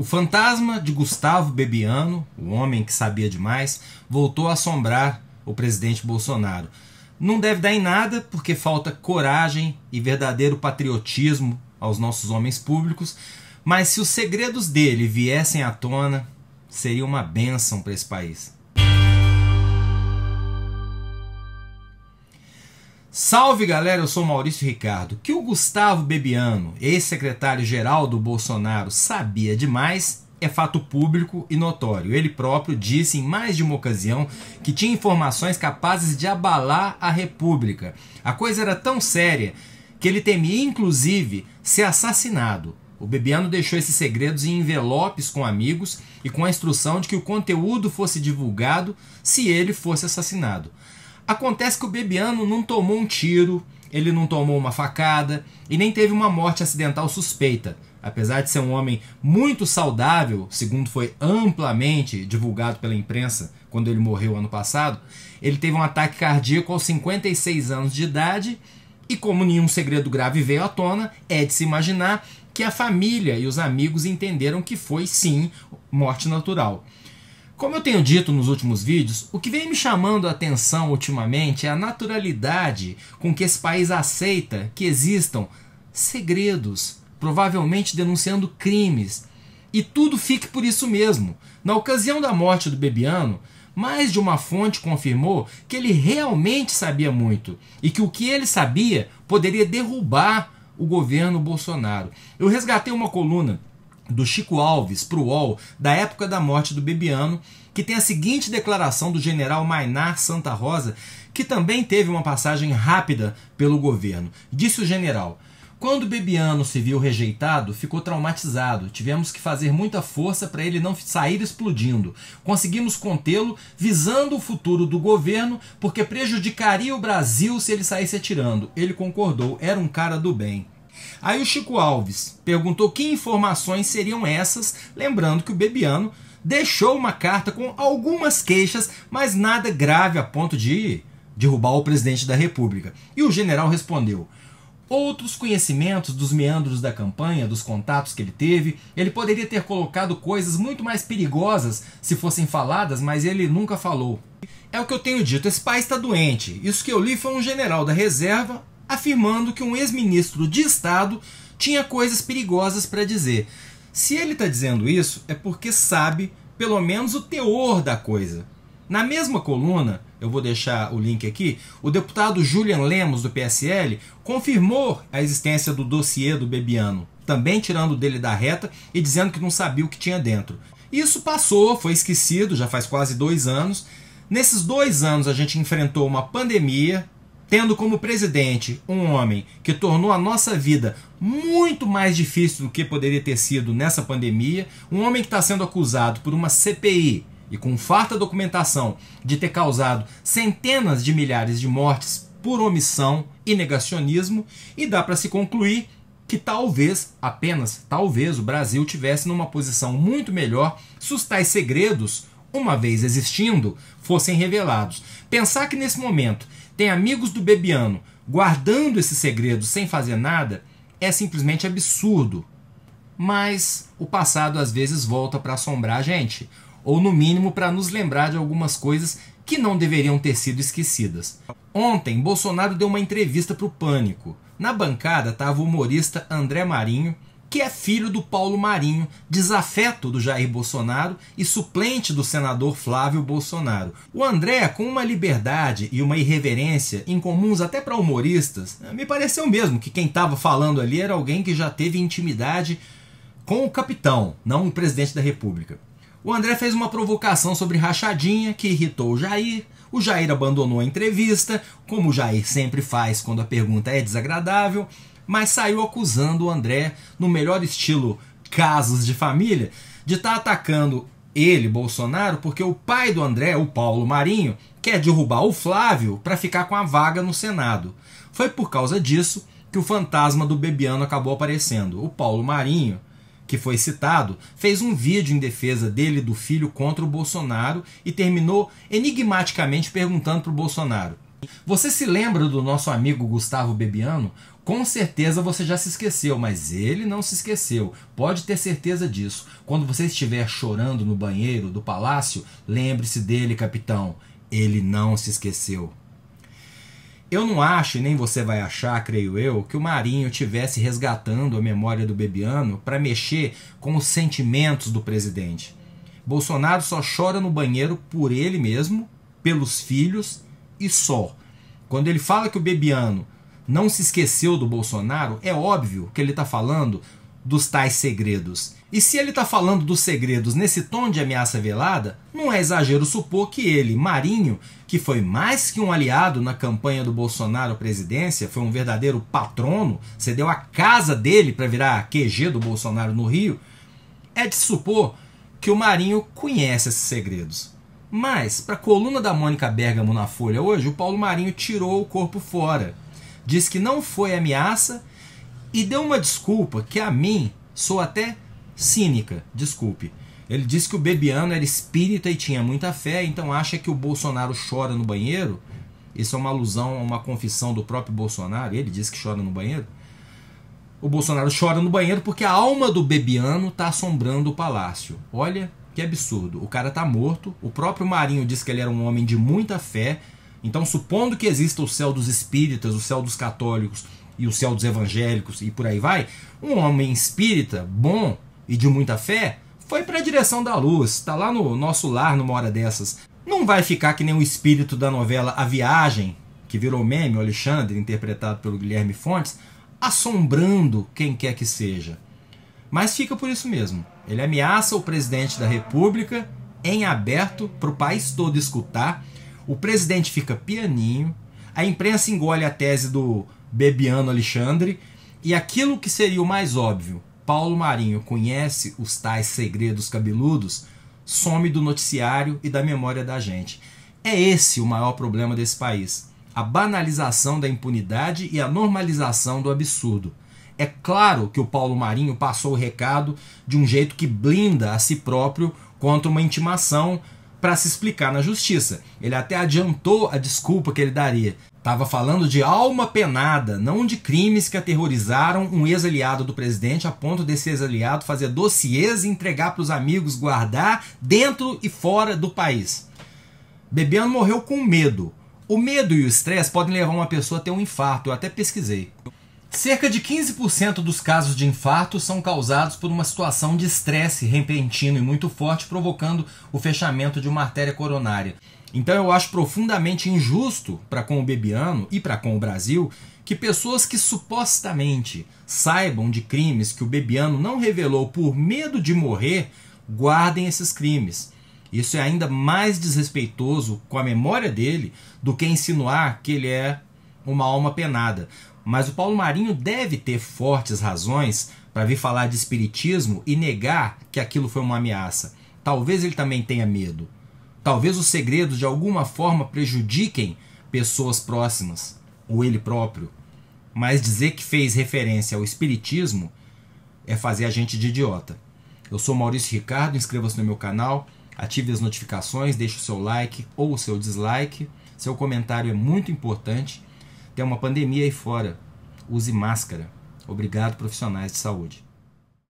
O fantasma de Gustavo Bebiano, o homem que sabia demais, voltou a assombrar o presidente Bolsonaro. Não deve dar em nada, porque falta coragem e verdadeiro patriotismo aos nossos homens públicos, mas se os segredos dele viessem à tona, seria uma bênção para esse país. Salve galera, eu sou Maurício Ricardo. Que o Gustavo Bebiano, ex-secretário-geral do Bolsonaro, sabia demais é fato público e notório. Ele próprio disse em mais de uma ocasião que tinha informações capazes de abalar a República. A coisa era tão séria que ele temia, inclusive, ser assassinado. O Bebiano deixou esses segredos em envelopes com amigos e com a instrução de que o conteúdo fosse divulgado se ele fosse assassinado. Acontece que o Bebiano não tomou um tiro, ele não tomou uma facada e nem teve uma morte acidental suspeita. Apesar de ser um homem muito saudável, segundo foi amplamente divulgado pela imprensa quando ele morreu ano passado, ele teve um ataque cardíaco aos 56 anos de idade e, como nenhum segredo grave veio à tona, é de se imaginar que a família e os amigos entenderam que foi sim morte natural. Como eu tenho dito nos últimos vídeos, o que vem me chamando a atenção ultimamente é a naturalidade com que esse país aceita que existam segredos, provavelmente denunciando crimes. E tudo fique por isso mesmo. Na ocasião da morte do Bebiano, mais de uma fonte confirmou que ele realmente sabia muito e que o que ele sabia poderia derrubar o governo Bolsonaro. Eu resgatei uma coluna do Chico Alves para o UOL, da época da morte do Bebiano, que tem a seguinte declaração do general Mainar Santa Rosa, que também teve uma passagem rápida pelo governo. Disse o general: Quando Bebiano se viu rejeitado, ficou traumatizado. Tivemos que fazer muita força para ele não sair explodindo. Conseguimos contê-lo, visando o futuro do governo, porque prejudicaria o Brasil se ele saísse atirando. Ele concordou, era um cara do bem. Aí o Chico Alves perguntou que informações seriam essas, lembrando que o Bebiano deixou uma carta com algumas queixas, mas nada grave a ponto de derrubar o presidente da República. E o general respondeu: outros conhecimentos dos meandros da campanha, dos contatos que ele teve. Ele poderia ter colocado coisas muito mais perigosas se fossem faladas, mas ele nunca falou. É o que eu tenho dito, esse pai está doente. Isso que eu li foi um general da reserva afirmando que um ex-ministro de Estado tinha coisas perigosas para dizer. Se ele está dizendo isso, é porque sabe pelo menos o teor da coisa. Na mesma coluna, eu vou deixar o link aqui, o deputado Julian Lemos, do PSL, confirmou a existência do dossiê do Bebiano, também tirando dele da reta e dizendo que não sabia o que tinha dentro. Isso passou, foi esquecido, já faz quase dois anos. Nesses dois anos a gente enfrentou uma pandemia, tendo como presidente um homem que tornou a nossa vida muito mais difícil do que poderia ter sido nessa pandemia, um homem que está sendo acusado por uma CPI e com farta documentação de ter causado centenas de milhares de mortes por omissão e negacionismo, e dá para se concluir que talvez, apenas talvez, o Brasil tivesse numa posição muito melhor sustar segredos uma vez existindo, fossem revelados. Pensar que nesse momento tem amigos do Bebiano guardando esse segredo sem fazer nada é simplesmente absurdo. Mas o passado às vezes volta para assombrar a gente, ou no mínimo para nos lembrar de algumas coisas que não deveriam ter sido esquecidas. Ontem, Bolsonaro deu uma entrevista para o Pânico. Na bancada estava o humorista André Marinho, que é filho do Paulo Marinho, desafeto do Jair Bolsonaro e suplente do senador Flávio Bolsonaro. O André, com uma liberdade e uma irreverência incomuns até para humoristas, eh, me pareceu mesmo que quem estava falando ali era alguém que já teve intimidade com o capitão, não o presidente da República. O André fez uma provocação sobre rachadinha que irritou o Jair. O Jair abandonou a entrevista, como o Jair sempre faz quando a pergunta é desagradável mas saiu acusando o André, no melhor estilo casos de família, de estar tá atacando ele, Bolsonaro, porque o pai do André, o Paulo Marinho, quer derrubar o Flávio para ficar com a vaga no Senado. Foi por causa disso que o fantasma do Bebiano acabou aparecendo. O Paulo Marinho, que foi citado, fez um vídeo em defesa dele e do filho contra o Bolsonaro e terminou enigmaticamente perguntando para o Bolsonaro: você se lembra do nosso amigo Gustavo Bebiano? Com certeza você já se esqueceu, mas ele não se esqueceu. Pode ter certeza disso. Quando você estiver chorando no banheiro do palácio, lembre-se dele, capitão. Ele não se esqueceu. Eu não acho, e nem você vai achar, creio eu, que o Marinho tivesse resgatando a memória do Bebiano para mexer com os sentimentos do presidente. Bolsonaro só chora no banheiro por ele mesmo, pelos filhos e só. Quando ele fala que o Bebiano não se esqueceu do Bolsonaro, é óbvio que ele está falando dos tais segredos. E se ele está falando dos segredos nesse tom de ameaça velada, não é exagero supor que ele, Marinho, que foi mais que um aliado na campanha do Bolsonaro à presidência, foi um verdadeiro patrono, cedeu a casa dele para virar QG do Bolsonaro no Rio, é de supor que o Marinho conhece esses segredos. Mas, para a coluna da Mônica Bergamo na Folha hoje, o Paulo Marinho tirou o corpo fora. Diz que não foi ameaça e deu uma desculpa que a mim sou até cínica, desculpe. Ele disse que o Bebiano era espírita e tinha muita fé, então acha que o Bolsonaro chora no banheiro. Isso é uma alusão a uma confissão do próprio Bolsonaro, ele disse que chora no banheiro. O Bolsonaro chora no banheiro porque a alma do Bebiano está assombrando o palácio. Olha que absurdo. O cara tá morto. O próprio Marinho disse que ele era um homem de muita fé. Então, supondo que exista o céu dos espíritas, o céu dos católicos e o céu dos evangélicos e por aí vai, um homem espírita, bom e de muita fé, foi para a direção da luz. Está lá no nosso lar numa hora dessas. Não vai ficar que nem o espírito da novela A Viagem, que virou meme, o Alexandre, interpretado pelo Guilherme Fontes assombrando quem quer que seja. Mas fica por isso mesmo. Ele ameaça o presidente da República em aberto para o país todo escutar. O presidente fica pianinho, a imprensa engole a tese do Bebiano Alexandre e aquilo que seria o mais óbvio, Paulo Marinho conhece os tais segredos cabeludos, some do noticiário e da memória da gente. É esse o maior problema desse país a banalização da impunidade e a normalização do absurdo. É claro que o Paulo Marinho passou o recado de um jeito que blinda a si próprio contra uma intimação para se explicar na justiça. Ele até adiantou a desculpa que ele daria. Estava falando de alma penada, não de crimes que aterrorizaram um ex-aliado do presidente a ponto desse ex-aliado fazer dossiês e entregar para os amigos guardar dentro e fora do país. Bebiano morreu com medo, o medo e o estresse podem levar uma pessoa a ter um infarto, eu até pesquisei. Cerca de 15% dos casos de infarto são causados por uma situação de estresse repentino e muito forte, provocando o fechamento de uma artéria coronária. Então eu acho profundamente injusto para com o bebiano e para com o Brasil que pessoas que supostamente saibam de crimes que o bebiano não revelou por medo de morrer guardem esses crimes. Isso é ainda mais desrespeitoso com a memória dele do que insinuar que ele é uma alma penada. Mas o Paulo Marinho deve ter fortes razões para vir falar de espiritismo e negar que aquilo foi uma ameaça. Talvez ele também tenha medo. Talvez os segredos de alguma forma prejudiquem pessoas próximas ou ele próprio. Mas dizer que fez referência ao espiritismo é fazer a gente de idiota. Eu sou Maurício Ricardo, inscreva-se no meu canal Ative as notificações, deixe o seu like ou o seu dislike. Seu comentário é muito importante. Tem uma pandemia aí fora. Use máscara. Obrigado, profissionais de saúde.